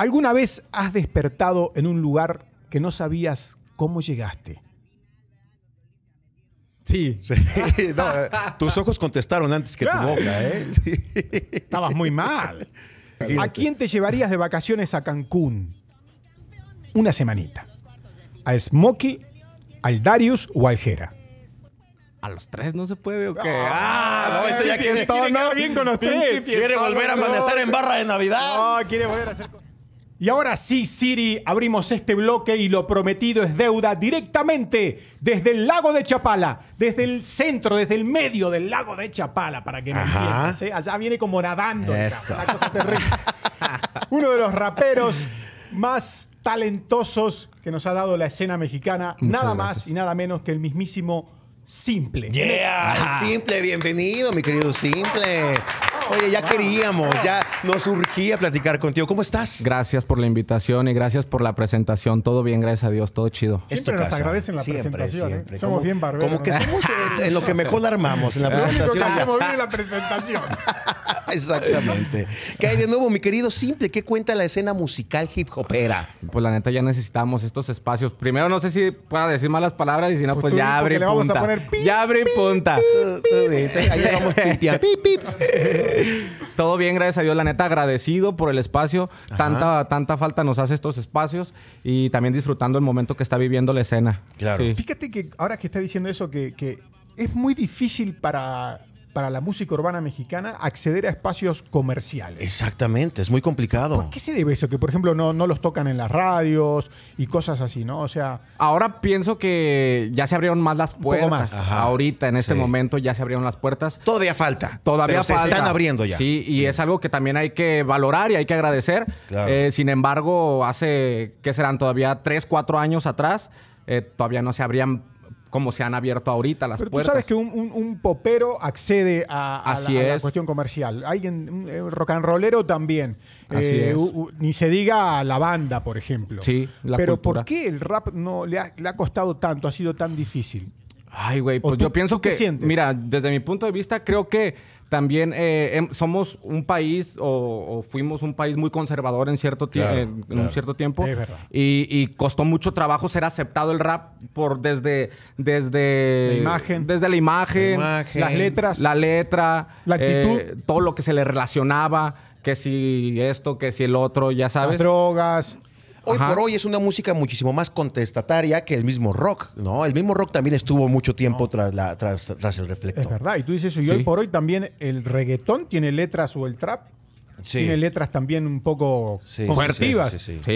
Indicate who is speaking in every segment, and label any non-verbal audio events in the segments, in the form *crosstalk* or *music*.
Speaker 1: ¿Alguna vez has despertado en un lugar que no sabías cómo llegaste?
Speaker 2: Sí. *laughs* Eh, tus ojos contestaron
Speaker 1: antes que tu boca, ¿eh? Estabas muy mal. ¿A quién te llevarías de vacaciones a Cancún? Una semanita. ¿A Smokey, al Darius o al Jera?
Speaker 3: ¿A los tres no se puede o qué? ¡Ah! no, este bien con Quiere volver a amanecer en barra de Navidad. No, quiere volver a hacer...
Speaker 1: Y ahora sí, Siri, abrimos este bloque y lo prometido es deuda directamente desde el lago de Chapala, desde el centro, desde el medio del lago de Chapala, para que no entiendas. ¿eh? Allá viene como nadando, cosa terrible. *laughs* Uno de los raperos más talentosos que nos ha dado la escena mexicana, nada más y nada menos que el mismísimo Simple. Yeah.
Speaker 2: simple, bienvenido, mi querido Simple. Oye, ya queríamos, ya
Speaker 3: nos urgía platicar contigo. ¿Cómo estás? Gracias por la invitación y gracias por la presentación. Todo bien, gracias a Dios, todo chido. Siempre nos
Speaker 1: agradecen la presentación. ¿eh? Siempre. Somos bien barberos. Como que somos eh, en, lo que mejor
Speaker 3: armamos, en la *laughs* lo
Speaker 1: en la presentación. *laughs*
Speaker 3: *laughs* Exactamente. ¿Qué hay de nuevo, mi querido Simple? ¿Qué cuenta la escena musical hip hopera? Pues la neta ya necesitamos estos espacios. Primero, no sé si pueda decir malas palabras y si no, pues, ya abre punta. ya abre punta. Todo bien, gracias a Dios. La neta, agradecido por el espacio. Tanta, tanta falta nos hace estos espacios y también disfrutando el momento que está viviendo la escena. Claro.
Speaker 1: Fíjate que ahora que está diciendo eso, que es muy difícil para para la música urbana mexicana acceder a espacios comerciales. Exactamente, es muy complicado. ¿Por qué se debe eso? Que, por ejemplo, no, no los tocan en las radios y cosas así, ¿no? O sea.
Speaker 3: Ahora pienso que ya se abrieron más las puertas. Ahorita, en este momento, ya se abrieron las puertas. Todavía falta. Todavía falta. Se están abriendo ya. Sí, y es algo que también hay que valorar y hay que agradecer. Eh, sin embargo, hace, ¿qué serán? Todavía tres, cuatro años atrás, eh, todavía no se abrían como se han abierto ahorita las puertas. Tú sabes
Speaker 1: que un, popero
Speaker 3: accede a, la, cuestión
Speaker 1: comercial. Alguien, eh, un rock and rollero también. Así eh, es. ni se diga la banda, por ejemplo.
Speaker 3: Sí, Pero ¿por
Speaker 1: qué el rap no le ha, costado tanto, ha sido tan difícil?
Speaker 3: Ay, güey, pues yo pienso que. Mira, desde mi punto de vista, creo que también eh, em, somos un país o, fuimos un país muy conservador en cierto en, un cierto tiempo y, y, costó mucho trabajo ser aceptado el rap por desde desde la imagen desde la imagen, las letras la letra la eh, actitud todo lo que se le relacionaba que si esto que si el otro ya sabes las
Speaker 2: drogas Hoy por hoy es una música muchísimo más contestataria que el mismo rock, ¿no? El mismo rock también estuvo mucho tiempo tras, la, el reflector.
Speaker 1: Es verdad, y tú dices eso, y hoy por hoy también el reggaetón tiene letras o el trap tiene letras también un poco sí,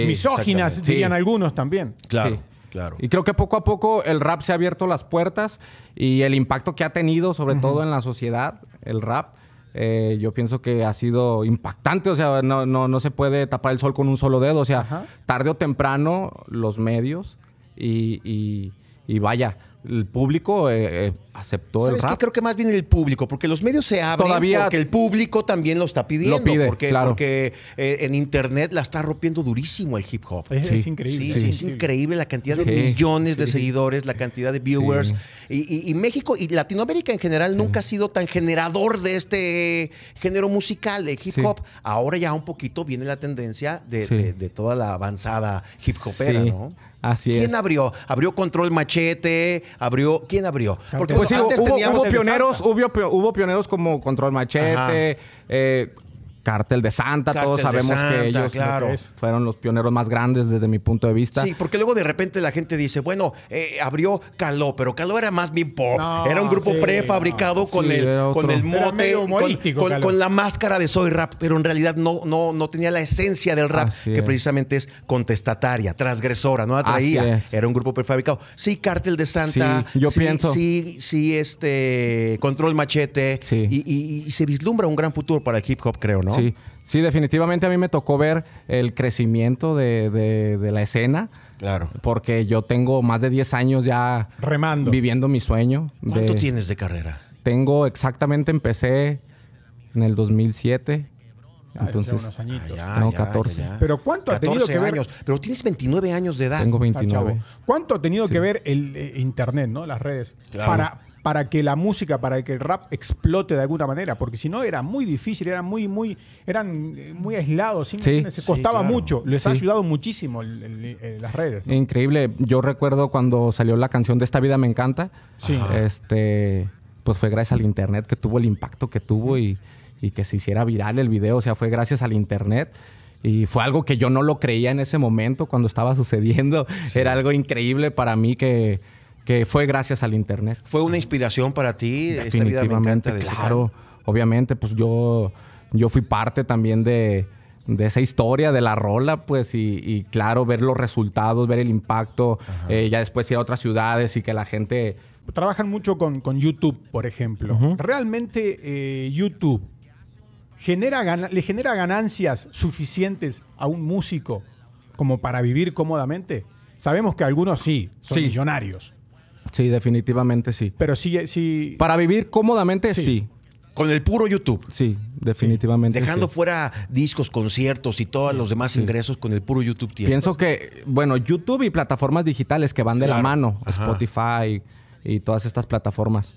Speaker 1: misóginas, dirían algunos también.
Speaker 3: Claro. Claro. Y creo que poco a poco el rap se ha abierto las puertas y el impacto que ha tenido, sobre todo en la sociedad, el rap, eh, yo pienso que ha sido impactante, o sea, no, no, no, se puede tapar el sol con un solo dedo, o sea, tarde o temprano los medios y vaya, el público eh, eh, aceptó el ¿Sabes qué? Creo que más bien el público, porque los medios se
Speaker 2: abren porque el público también lo está pidiendo. porque porque eh, en internet la está rompiendo durísimo el hip hop. Es, increíble. Sí, es increíble la cantidad de millones de seguidores, la cantidad de viewers. Y, México y Latinoamérica en general nunca ha sido tan generador de este género musical, de hip hop. Ahora ya un poquito viene la tendencia de, toda la avanzada hip hopera, ¿no?
Speaker 3: ¿Quién abrió?
Speaker 2: Abrió Control Machete, abrió. ¿Quién abrió? Porque pues, pues antes hubo, teníamos hubo pioneros,
Speaker 3: hubo, pioneros como Control Machete, Cártel de Santa, todos sabemos que ellos fueron los pioneros más grandes desde mi punto de vista. Sí,
Speaker 2: porque luego de repente la gente dice, bueno, eh, abrió Caló, pero Caló era más bien pop. era un grupo prefabricado con, el, con el mote, con, con, la máscara de soy rap, pero en realidad no, no, no tenía la esencia del rap, que precisamente es contestataria, transgresora, no atraía. Era un grupo prefabricado. Sí, Cártel de Santa. Sí, yo pienso. Sí, sí, este, Control Machete. Y,
Speaker 3: y se vislumbra un gran futuro para el hip hop, creo, ¿no? Sí, definitivamente a mí me tocó ver el crecimiento de, la escena. Claro. Porque yo tengo más de 10 años ya remando, viviendo mi sueño. ¿Cuánto tienes de carrera? Tengo exactamente, empecé en el 2007. Entonces, ah, ya, 14. Pero ¿cuánto ha tenido que ver? pero tienes 29 años de edad. Tengo 29. Ah,
Speaker 1: ¿Cuánto ha tenido que ver el eh, internet, no, las redes para para que la música, para que el rap explote de alguna manera, porque si no era muy difícil, eran muy, muy, eran eh, muy aislados, ¿sí? se costaba mucho, les ha ayudado muchísimo eh, las redes.
Speaker 3: Increíble, yo recuerdo cuando salió la canción de Esta vida me encanta, este, pues fue gracias al internet que tuvo el impacto que tuvo y, y que se hiciera viral el video, o sea, fue gracias al internet. Y fue algo que yo no lo creía en ese momento cuando estaba sucediendo. Era algo increíble para mí que, que fue gracias al internet. ¿Fue
Speaker 2: una inspiración para ti? Definitivamente, claro.
Speaker 3: Obviamente, pues yo, yo fui parte también de, esa historia, de la rola, pues, y, claro, ver los resultados, ver el impacto, eh, ya después ir a otras ciudades y que la gente... Trabajan
Speaker 1: mucho con, YouTube, por ejemplo. ¿Realmente eh, YouTube genera, le genera ganancias suficientes a un músico como para vivir cómodamente? Sabemos que algunos sí, son millonarios.
Speaker 3: Sí, definitivamente sí. Pero sí, sí. Para vivir cómodamente, sí. Con el puro YouTube. Sí, definitivamente. Dejando fuera discos, conciertos y todos los demás ingresos con el puro YouTube. Pienso que, bueno, YouTube y plataformas digitales que van de la mano, Spotify y todas estas plataformas.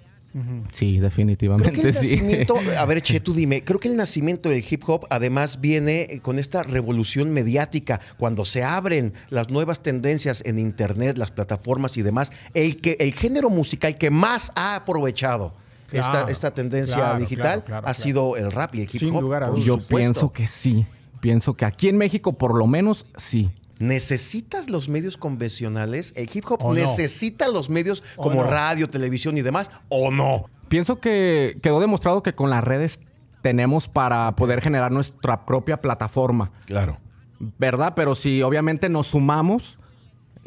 Speaker 3: Sí, definitivamente *laughs*
Speaker 1: a ver,
Speaker 2: Che, tú dime, creo que el nacimiento del hip hop además viene con esta revolución mediática, cuando se abren las nuevas tendencias en internet, las plataformas y demás, el, que, el género musical que más ha aprovechado. esta, tendencia digital ha sido el rap y el hip hop. Yo pienso
Speaker 3: que sí. Pienso que aquí en México, por lo
Speaker 2: menos, sí. ¿Necesitas los medios convencionales? ¿El hip hop necesita los
Speaker 3: medios como radio, televisión y demás o no? Pienso que quedó demostrado que con las redes tenemos para poder generar nuestra propia plataforma. Claro. ¿Verdad? Pero si obviamente nos sumamos.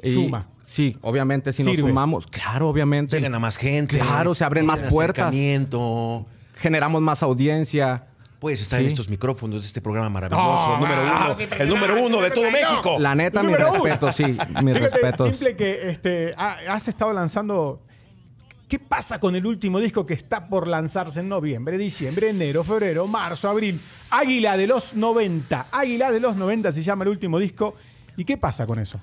Speaker 3: Suma. Sí, obviamente, si nos sumamos. Claro, obviamente. Llegan a más gente. Claro, se abren más puertas. Generamos más audiencia puedes estar en estos micrófonos de este programa maravilloso, número uno, el número uno
Speaker 1: de todo México. La neta, mi respeto, sí, *laughs* mi respeto. Simple que este, has estado lanzando ¿Qué pasa con el último disco que está por lanzarse en noviembre, diciembre, enero, febrero, marzo, abril? Águila de los 90. Águila de los 90 se llama el último disco. ¿Y qué pasa con eso?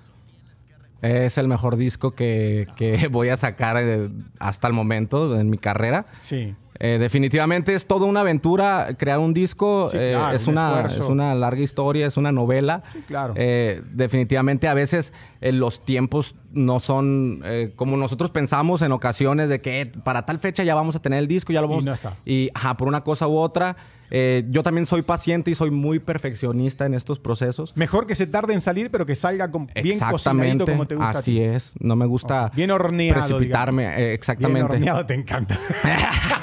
Speaker 3: Es el mejor disco que, que *laughs* voy a sacar eh, hasta el momento en mi carrera. Sí. Eh, definitivamente es toda una aventura crear un disco. Eh, es, una, es, una, larga historia, es una novela. claro. Eh, definitivamente a veces los tiempos no son como nosotros pensamos en ocasiones de que para tal fecha ya vamos a tener el disco, ya lo vamos. Y, y ajá, por una cosa u otra. yo también soy paciente y soy muy perfeccionista en estos procesos. Mejor que se tarde en salir, pero que salga con, bien cocinadito Así es. No me gusta bien horneado, precipitarme. exactamente. horneado te encanta. *laughs*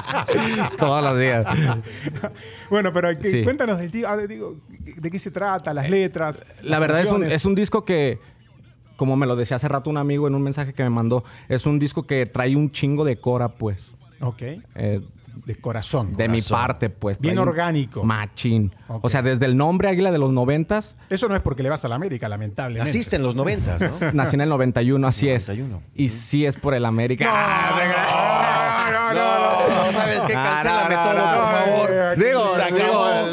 Speaker 3: *laughs* Todos los días.
Speaker 1: bueno, pero cuéntanos del tío, ah, de qué se trata, las letras. La verdad es un, es
Speaker 3: un disco que, como me lo decía hace rato un amigo en un mensaje que me mandó, es un disco que trae un chingo de cora, pues. Ok. Eh, de corazón. De mi parte, pues. Bien orgánico. Machín. O sea, desde el nombre Águila de los noventas.
Speaker 1: Eso no es porque le vas a la América, lamentablemente. Naciste en los noventas, ¿no? *laughs* Nací en
Speaker 3: el 91, así es. Y sí es por el América. No,
Speaker 1: ah, no,
Speaker 2: no, no, no, sabes qué, no, todo, por favor. no,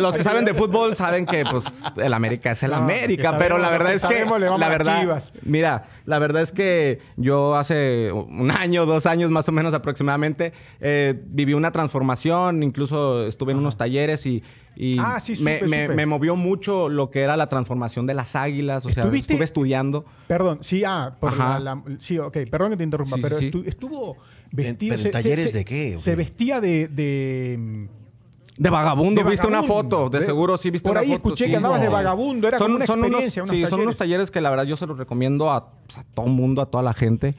Speaker 2: los que saben de fútbol saben que
Speaker 3: pues el América es el América, pero la verdad es que la verdad, mira, la verdad es que yo hace un año, dos años más o menos aproximadamente eh, viví una transformación, incluso estuve en unos talleres y ah, me, movió mucho lo que era la transformación de las águilas. O sea, estuve estudiando. Perdón, sí, ah, por sí, ok, perdón que te interrumpa, pero estuvo vestido. en talleres de qué? Se
Speaker 1: vestía de
Speaker 3: de vagabundo, viste una foto, de, ¿eh? seguro sí viste una foto. escuché de vagabundo, era son, una experiencia, unos, sí, talleres. son unos talleres que la verdad yo se los recomiendo a, todo pues, todo mundo, a toda la gente.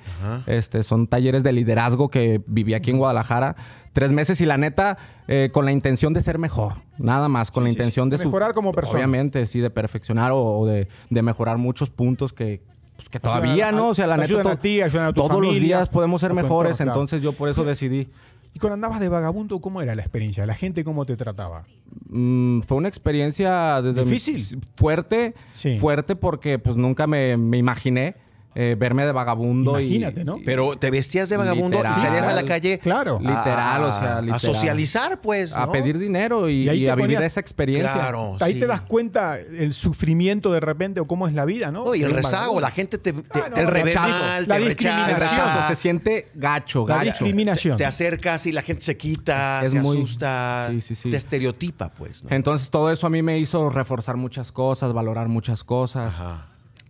Speaker 3: Este, son talleres de liderazgo que viví aquí en Guadalajara tres meses y la neta eh, con la intención de ser mejor, nada más, con la intención de mejorar como persona. Obviamente, sí, de perfeccionar o, de mejorar muchos puntos que, pues, que todavía, ¿no? O sea, la neta, a todos los días podemos ser mejores, entonces
Speaker 1: yo por eso decidí. ¿Y cuando andabas de vagabundo, cómo era la experiencia? ¿La gente cómo te trataba?
Speaker 3: Mm, fue una experiencia desde difícil, fuerte, fuerte porque pues nunca me, me imaginé eh, verme de vagabundo. Imagínate, ¿no? pero te vestías de vagabundo y salías a la
Speaker 1: calle. Claro. Literal, a, o sea, A socializar, pues. A pedir
Speaker 3: dinero y, a vivir esa experiencia. ahí te
Speaker 1: das cuenta el sufrimiento de repente o cómo es la vida, ¿no? y el, rezago, la gente te, el
Speaker 3: rechazo,
Speaker 2: la discriminación. se
Speaker 3: siente gacho, gacho. La discriminación. Te, acercas y la gente se quita, es, se muy, asusta, te estereotipa, pues. Entonces, todo eso a mí me hizo reforzar muchas cosas, valorar muchas cosas,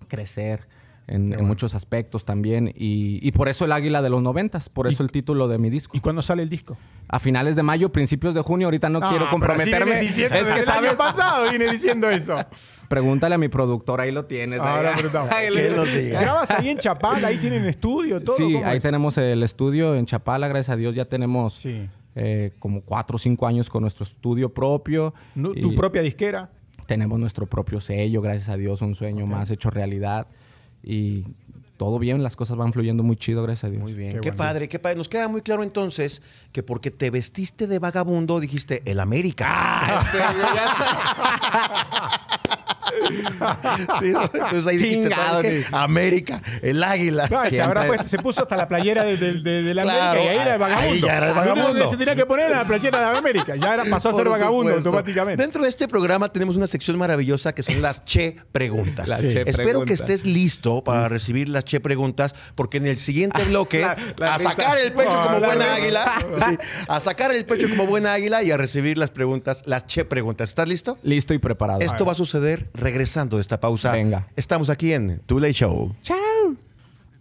Speaker 3: crecer en, muchos aspectos también. Y, por eso el Águila de los noventas, por eso el título de mi disco. ¿Y cuándo sale el disco? A finales de mayo, principios de junio. Ahorita no ah, quiero comprometerme. es que el
Speaker 1: año pasado viene
Speaker 3: diciendo eso. *laughs* Pregúntale a mi productor, ahí lo tienes. Ahora *laughs* Grabas
Speaker 1: ahí en Chapala, ahí tienen estudio, todo. Sí, ahí tenemos
Speaker 3: el estudio en Chapala, gracias a Dios ya tenemos eh, como cuatro o cinco años con nuestro estudio propio.
Speaker 1: ¿Tu propia disquera?
Speaker 3: Tenemos nuestro propio sello, gracias a Dios, un sueño más hecho realidad y todo bien, las cosas van fluyendo muy chido, gracias a Dios. Muy bien. Qué, padre, qué
Speaker 2: padre. Nos queda muy claro entonces que porque te vestiste de vagabundo dijiste el América. Ah, este, *laughs* entonces ahí dijiste,
Speaker 1: América, el águila. se, puso hasta la playera de, la América y ahí era el ya era vagabundo. se tenía que poner la playera de América. Ya era, pasó a ser vagabundo
Speaker 2: automáticamente. Dentro de este programa tenemos una sección maravillosa que son las Che Preguntas. Espero que estés listo para recibir las Che Preguntas, porque en el siguiente *laughs* bloque, a sacar el pecho como buena águila, *laughs* a sacar el pecho como buena águila y a recibir las preguntas, las Che Preguntas. ¿Estás listo? Listo y preparado. Esto va a suceder regresando de esta pausa. Venga. Estamos aquí en Too Late Show.
Speaker 1: Chao.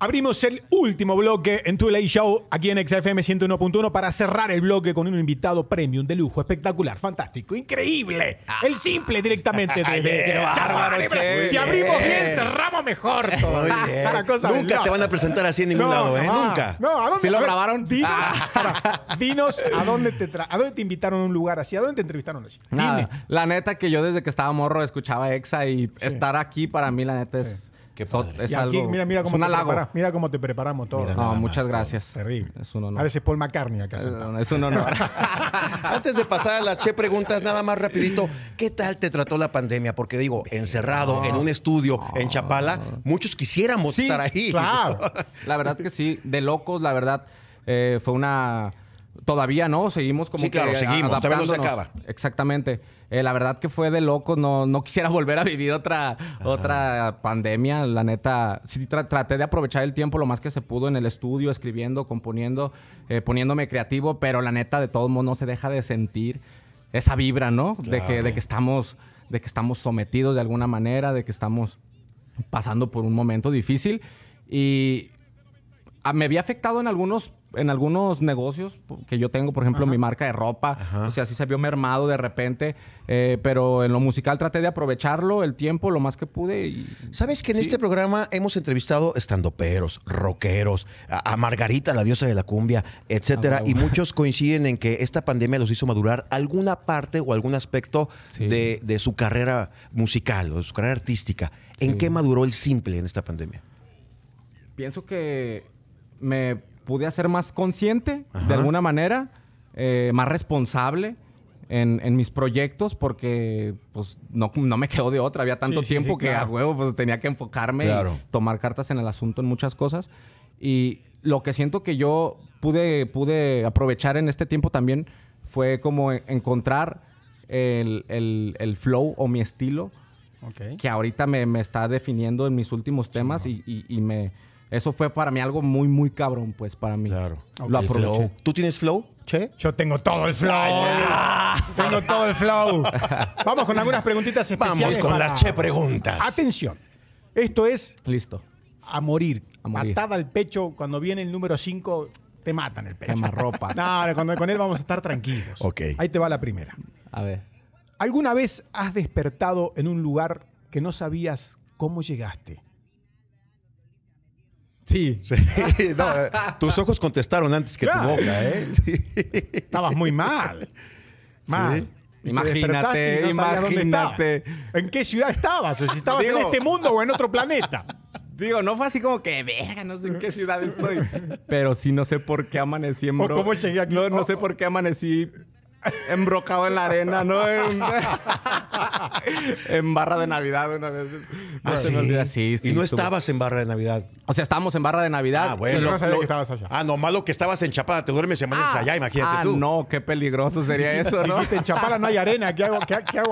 Speaker 1: Abrimos el último bloque en Too Late Show aquí en XFM 101.1 para cerrar el bloque con un invitado premium de lujo, espectacular, fantástico, increíble. Ah. El simple directamente *laughs* desde Si abrimos bien, cerramos mejor todavía. *laughs* Nunca te van a presentar así en ningún lado, ¿eh? Nunca. Si lo grabaron? Dinos,
Speaker 3: ah.
Speaker 1: *laughs* dinos a dónde te a dónde te invitaron a un lugar así, a dónde te entrevistaron así.
Speaker 3: Nada. La neta que yo desde que estaba morro escuchaba EXA y estar aquí para mí la neta es es, algo, mira, cómo un te
Speaker 1: mira cómo te preparamos todo.
Speaker 3: muchas gracias. Terrible. Es un honor.
Speaker 1: Paul McCartney acá. Eh, es, un honor.
Speaker 3: *laughs*
Speaker 1: Antes
Speaker 2: de pasar a la Che preguntas, nada más rapidito. ¿Qué tal te trató la pandemia? Porque digo, encerrado en un estudio en Chapala, muchos quisiéramos estar ahí. Claro.
Speaker 3: *laughs* la verdad que sí, de locos, la verdad. Eh, fue una. Todavía no, seguimos como sí, claro, seguimos, todavía no se acaba. Exactamente. Eh, la verdad que fue de loco, no, quisiera *laughs* volver a vivir otra, otra pandemia. La neta, sí traté de aprovechar el tiempo lo más que se pudo en el estudio, escribiendo, componiendo, eh, poniéndome creativo, pero la neta de todos modos, no se deja de sentir esa vibra, ¿no? De, que, de, que estamos, de que estamos sometidos de alguna manera, de que estamos pasando por un momento difícil. Y ah, me había afectado en algunos en algunos negocios que yo tengo, por ejemplo, mi marca de ropa, o sea, sí se vio mermado de repente, eh, pero en lo musical traté de aprovecharlo el tiempo lo más que pude. Y,
Speaker 2: ¿Sabes que en este programa hemos entrevistado estandoperos, rockeros, a, Margarita, la diosa de la cumbia, etcétera, ah, y muchos coinciden en que esta pandemia los hizo madurar alguna parte o algún aspecto de, su carrera musical o de su carrera artística. ¿En qué maduró el simple en esta pandemia?
Speaker 3: Pienso que me pude hacer más consciente, de alguna manera, eh, más responsable. En, mis proyectos porque pues no, no, me quedó de otra. Había tanto tiempo que a huevo pues tenía que enfocarme y tomar cartas en el asunto en muchas cosas. Y lo que siento que yo pude, pude aprovechar en este tiempo también fue como e, encontrar el, el, flow o mi estilo que ahorita me, me, está definiendo en mis últimos temas y, y me eso fue para mí algo muy, muy cabrón, pues, para mí. Claro. Lo ¿Tú tienes flow, Che? Yo tengo todo el flow.
Speaker 1: Tengo todo el flow. *laughs* Vamos con algunas preguntitas especiales. Vamos con las Che preguntas. Atención. Esto es... Listo. A morir. A Matada al pecho cuando viene el número 5 te matan el pecho. ropa. *laughs* no, con, con, él vamos a estar tranquilos. Ok. Ahí te va la primera. A ver. ¿Alguna vez has despertado en un lugar que no sabías cómo llegaste? Sí. *laughs* Eh,
Speaker 2: tus ojos contestaron antes que tu boca, ¿eh?
Speaker 1: *laughs* Estabas muy mal. Mal. Imagínate, imagínate. ¿En qué ciudad estabas? si estabas en este
Speaker 3: mundo o en otro planeta. *laughs* Digo, no fue así como que, verga, no sé en qué ciudad estoy. Pero sí no sé por qué amanecí en No, oh. sé por qué amanecí embrocado en la arena, ¿no? *laughs* En, barra de Navidad una vez. Ah, no se me olvida, sí, sí. Y no estabas
Speaker 2: en barra de Navidad.
Speaker 3: O sea, estábamos en barra de Navidad. Ah, bueno. no sabía que estabas allá. Ah, no, malo que estabas en Chapada, te duermes semanas ah, allá, imagínate ah, no, qué peligroso sería eso,
Speaker 2: ¿no?
Speaker 1: en no hay arena, ¿qué hago, qué, acá?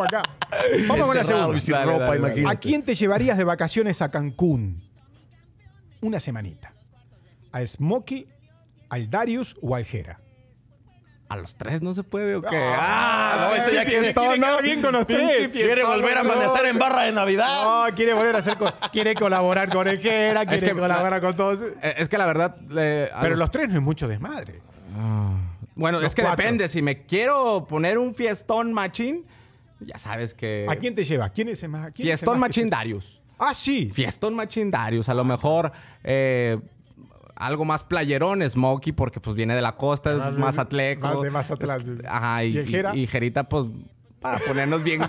Speaker 1: Vamos con la segunda. ¿A quién te llevarías de vacaciones a Cancún? Una semanita. ¿A Smokey, al Darius o al Jera?
Speaker 3: ¿A los tres no se puede o qué?
Speaker 1: Ah, no, este ya quiere, quiere bien con los Quiere volver a amanecer en barra de Navidad. No, quiere volver a hacer, quiere colaborar con Ejera, quiere que, colaborar con todos.
Speaker 3: Eh, es que la verdad. Pero los... tres no es mucho desmadre. Ah. Bueno, es que depende. Si me quiero poner un fiestón machín, ya sabes que. ¿A quién
Speaker 1: te lleva? ¿Quién es el más? Quién fiestón
Speaker 3: machindarius. Darius. Ah, sí. Fiestón machín Darius. A lo mejor. Eh, algo más playerón, Smokey, porque pues viene de la costa, es más, atleco. de más ajá, y, Jerita, pues para ponernos bien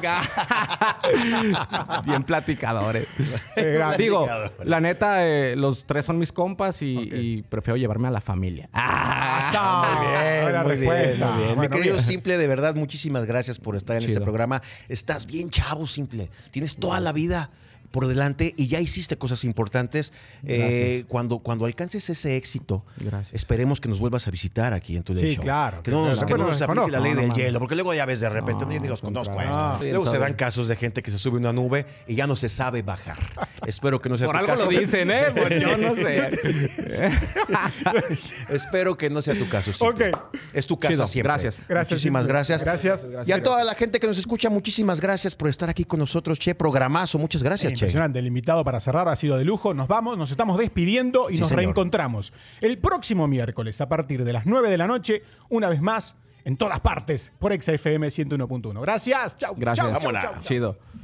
Speaker 3: *laughs* bien platicadores. *laughs* Digo, la neta, eh, los tres son mis compas y, prefiero llevarme a la familia. *laughs*
Speaker 2: ¡Ah! Muy bien,
Speaker 1: muy bien,
Speaker 3: muy bien. Mi querido
Speaker 2: Simple, de verdad, muchísimas gracias por estar en este programa. Estás bien chavo, Simple. Tienes toda la vida por delante y ya hiciste cosas importantes. Eh, cuando, cuando alcances ese éxito, esperemos que nos vuelvas a visitar aquí en tu Sí, claro. Que no nos, Que aplique la ley del hielo, porque luego ya ves de repente, no, yo ni los conozco ¿eh? luego se dan casos de gente que se sube a una nube y ya no se sabe bajar. Espero que no sea Por algo lo dicen, ¿eh? Pues yo no sé. *laughs* Espero que no sea tu caso. Siempre. Ok. Es tu caso, siempre. Gracias. Muchísimas gracias. Gracias. Y a toda la gente que nos escucha, muchísimas gracias por estar aquí con nosotros, Che. Programazo. Muchas gracias, Che. Impresionante.
Speaker 1: El invitado para cerrar ha sido de lujo. Nos vamos, nos estamos despidiendo y nos reencontramos el próximo miércoles a partir de las 9 de la noche, una vez más, en todas partes, por XFM 101.1. Gracias. Chao. Gracias. Chau, chau,
Speaker 3: Chido.